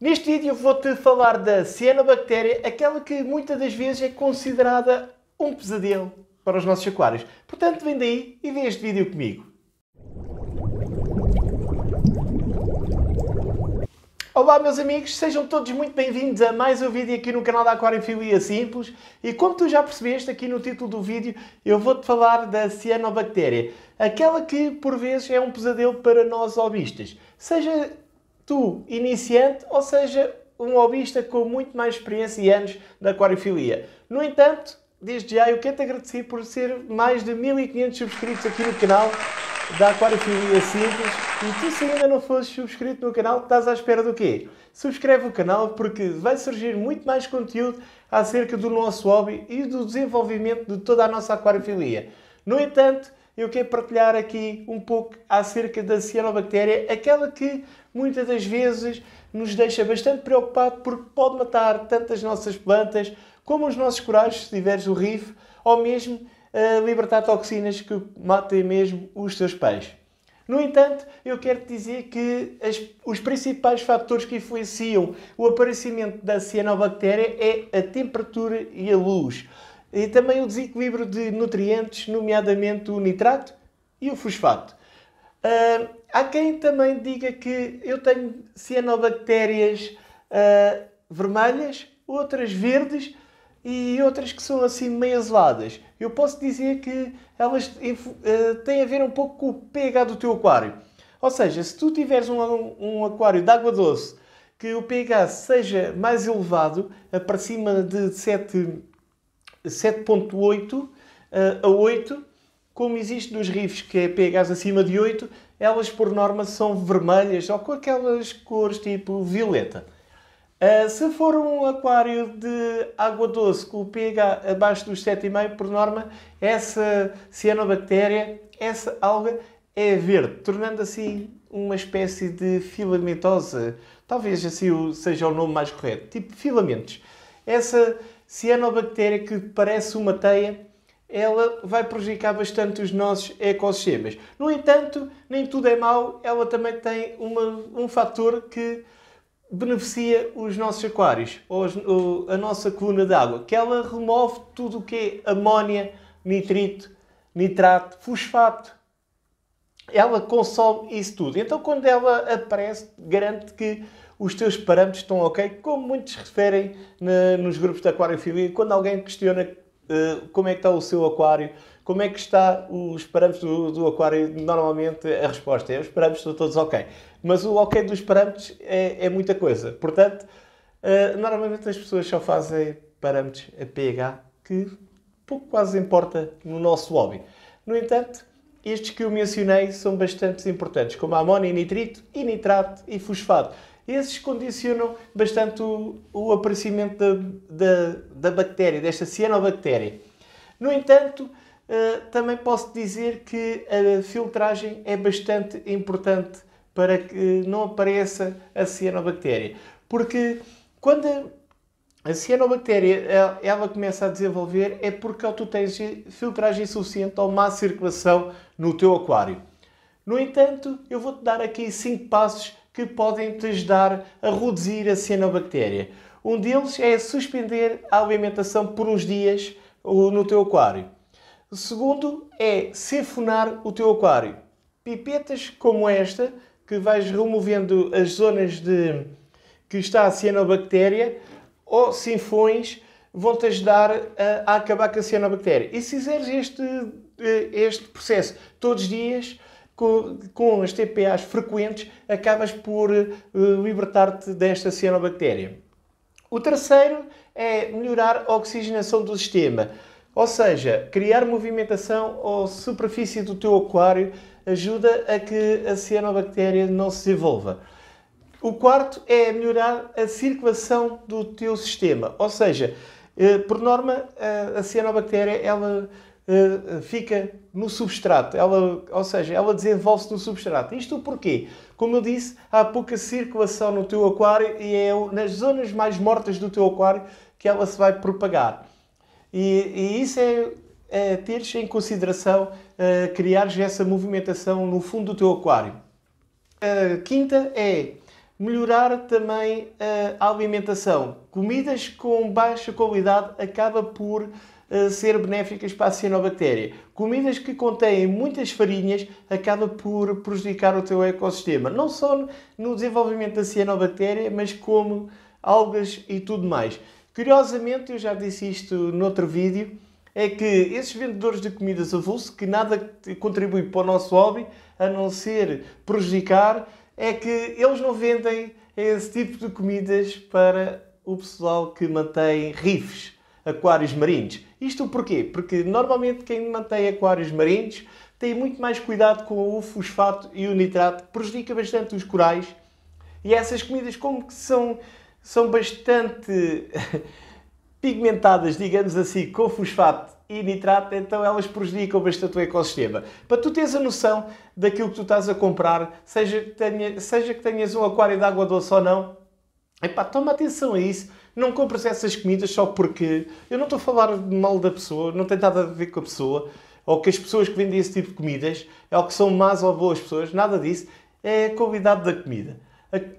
Neste vídeo vou-te falar da cianobactéria, aquela que muitas das vezes é considerada um pesadelo para os nossos aquários. Portanto, vem daí e vê este vídeo comigo. Olá meus amigos, sejam todos muito bem-vindos a mais um vídeo aqui no canal da Aquariofilia Simples e como tu já percebeste aqui no título do vídeo eu vou-te falar da cianobactéria, aquela que por vezes é um pesadelo para nós hobbyistas, seja tu, iniciante, ou seja, um hobbyista com muito mais experiência e anos da aquariofilia. No entanto, desde já eu quero te agradecer por ser mais de 1500 subscritos aqui no canal da Aquariofilia Simples. E tu, se ainda não fosses subscrito no canal, estás à espera do quê? Subscreve o canal porque vai surgir muito mais conteúdo acerca do nosso hobby e do desenvolvimento de toda a nossa aquariofilia. No entanto, eu quero partilhar aqui um pouco acerca da cianobactéria, aquela que muitas das vezes nos deixa bastante preocupado porque pode matar tanto as nossas plantas como os nossos corais, se tiveres o rife, ou mesmo uh, libertar toxinas que matem mesmo os teus peixes. No entanto, eu quero dizer que as, os principais fatores que influenciam o aparecimento da cianobactéria é a temperatura e a luz, e também o desequilíbrio de nutrientes, nomeadamente o nitrato e o fosfato. Uh, há quem também diga que eu tenho cianobactérias uh, vermelhas, outras verdes e outras que são assim meio azuladas. Eu posso dizer que elas uh, têm a ver um pouco com o pH do teu aquário. Ou seja, se tu tiveres um, um aquário de água doce que o pH seja mais elevado, para cima de 7,8 a 8, como existe dos rifes que é pHs acima de 8, elas por norma são vermelhas ou com aquelas cores tipo violeta. Uh, se for um aquário de água doce com o pH abaixo dos 7,5, por norma, essa cianobactéria, essa alga, é verde, tornando assim uma espécie de filamentosa. Talvez assim seja o nome mais correto. Tipo filamentos. Essa cianobactéria que parece uma teia ela vai prejudicar bastante os nossos ecossistemas. No entanto, nem tudo é mau, ela também tem uma, um fator que beneficia os nossos aquários, ou, as, ou a nossa coluna de água, que ela remove tudo o que é amónia, nitrito, nitrato, fosfato. Ela consome isso tudo. Então, quando ela aparece, garante que os teus parâmetros estão ok, como muitos referem na, nos grupos de aquariofilia, quando alguém questiona eh, como é que está o seu aquário, como é que está os parâmetros do, do aquário. Normalmente a resposta é os parâmetros estão todos ok. Mas o ok dos parâmetros é, é muita coisa. Portanto, eh, normalmente as pessoas só fazem parâmetros a pH, que pouco quase importa no nosso hobby. No entanto, estes que eu mencionei são bastante importantes, como amônia, nitrito e nitrato e fosfato esses condicionam bastante o, o aparecimento da, da, da bactéria, desta cianobactéria. No entanto, uh, também posso dizer que a filtragem é bastante importante para que não apareça a cianobactéria. Porque quando a, a cianobactéria ela, ela começa a desenvolver é porque tu tens filtragem suficiente ou má circulação no teu aquário. No entanto, eu vou-te dar aqui 5 passos que podem te ajudar a reduzir a cianobactéria. Um deles é suspender a alimentação por uns dias no teu aquário. O segundo é sifonar o teu aquário. Pipetas como esta, que vais removendo as zonas de que está a cianobactéria, ou sinfões, vão-te ajudar a, a, acabar com a cianobactéria. E se fizeres este, eh, este processo todos os dias, com, as TPAs frequentes, acabas por eh, libertar-te desta cianobactéria. O terceiro é melhorar a oxigenação do sistema, ou seja, criar movimentação à superfície do teu aquário ajuda a que a cianobactéria não se desenvolva. O quarto é melhorar a circulação do teu sistema, ou seja, eh, por norma, a cianobactéria ela eh, eh, fica no substrato, ela, ou seja, ela desenvolve-se no substrato. Isto porquê? Como eu disse, há pouca circulação no teu aquário e é nas zonas mais mortas do teu aquário que ela se vai propagar. E, e isso é, é teres em consideração é, criares essa movimentação no fundo do teu aquário. A quinta é melhorar também a alimentação. Comidas com baixa qualidade acaba por eh, ser benéficas para a cianobactéria. Comidas que contêm muitas farinhas acaba por prejudicar o teu ecossistema, não só no desenvolvimento da cianobactéria, mas como algas e tudo mais. Curiosamente, eu já disse isto noutro vídeo, é que esses vendedores de comidas avulso, que nada contribui para o nosso hobby, a não ser prejudicar, é que eles não vendem esse tipo de comidas para o pessoal que mantém rifes, aquários marinhos. Isto porquê? Porque normalmente quem mantém aquários marinhos tem muito mais cuidado com o fosfato e o nitrato, prejudica bastante os corais. E essas comidas, como que são, são bastante pigmentadas, digamos assim, com fosfato e nitrato, então elas prejudicam bastante o ecossistema. Para tu teres a noção daquilo que tu estás a comprar, seja que, tenha, seja que tenhas um aquário de água doce ou não, epá, toma atenção a isso, não compras essas comidas só porque. Eu não estou a falar mal da pessoa, não tem nada a ver com a pessoa, ou que as pessoas que vendem esse tipo de comidas, é o que são más ou boas pessoas, nada disso. É a qualidade da comida.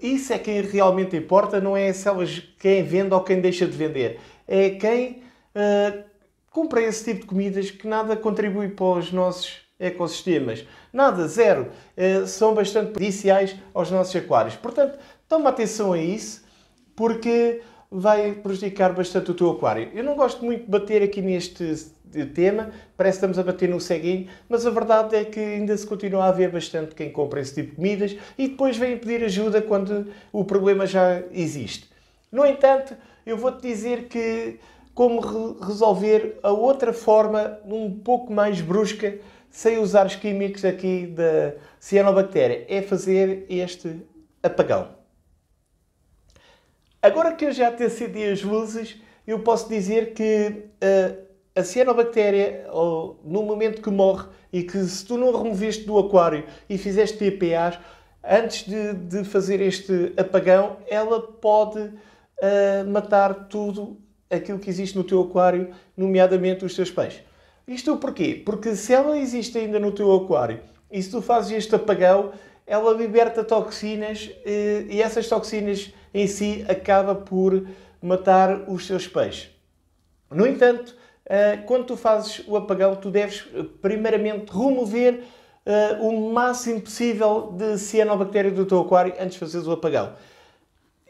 Isso é quem realmente importa, não é se elas, quem vende ou quem deixa de vender. É quem uh, compra esse tipo de comidas que nada contribui para os nossos ecossistemas. Nada, zero. Uh, são bastante prejudiciais aos nossos aquários. Portanto, toma atenção a isso, porque vai prejudicar bastante o teu aquário. Eu não gosto muito de bater aqui neste tema, parece que estamos a bater num ceguinho, mas a verdade é que ainda se continua a haver bastante quem compra esse tipo de comidas e depois vem pedir ajuda quando o problema já existe. No entanto, eu vou-te dizer que como re resolver a outra forma um pouco mais brusca sem usar os químicos aqui da cianobactéria é fazer este apagão. Agora que eu já te as luzes, eu posso dizer que uh, a cianobactéria, ou, no momento que morre e que se tu não removeste do aquário e fizeste PPAs, antes de, de fazer este apagão, ela pode uh, matar tudo aquilo que existe no teu aquário, nomeadamente os teus peixes. Isto porquê? Porque se ela existe ainda no teu aquário e se tu fazes este apagão, ela liberta toxinas eh, e essas toxinas em si acaba por matar os seus peixes. No entanto, eh, quando tu fazes o apagão, tu deves eh, primeiramente remover o máximo possível de cianobactéria do teu aquário antes de fazeres o apagão.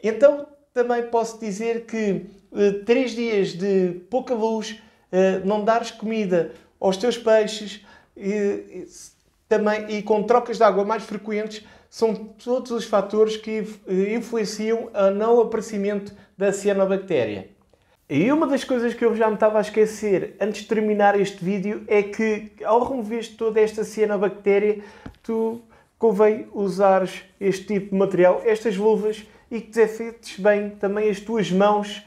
Então, também posso dizer que três dias de pouca luz, não dares comida aos teus peixes, também e com trocas de água mais frequentes são todos os fatores que eh, influenciam o não aparecimento da cianobactéria. E uma das coisas que eu já me estava a esquecer antes de terminar este vídeo é que ao remover toda esta cianobactéria, tu convém usar este tipo de material, estas luvas e que desinfetes bem também as tuas mãos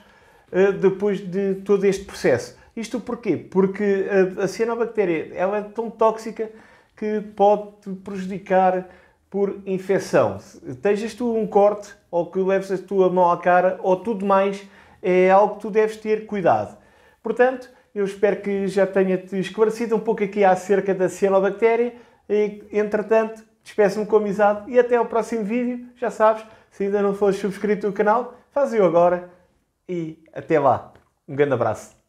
eh, depois de todo este processo. Isto porquê? Porque eh, a cianobactéria ela é tão tóxica que pode te prejudicar por infecção. Tejas tu um corte ou que leves a tua mão à cara ou tudo mais, é algo que tu deves ter cuidado. Portanto, eu espero que já tenha-te esclarecido um pouco aqui acerca da cianobactéria. E, entretanto, despeço-me com amizade e até ao próximo vídeo. Já sabes, se ainda não fores subscrito ao canal, faz o agora e até lá. Um grande abraço.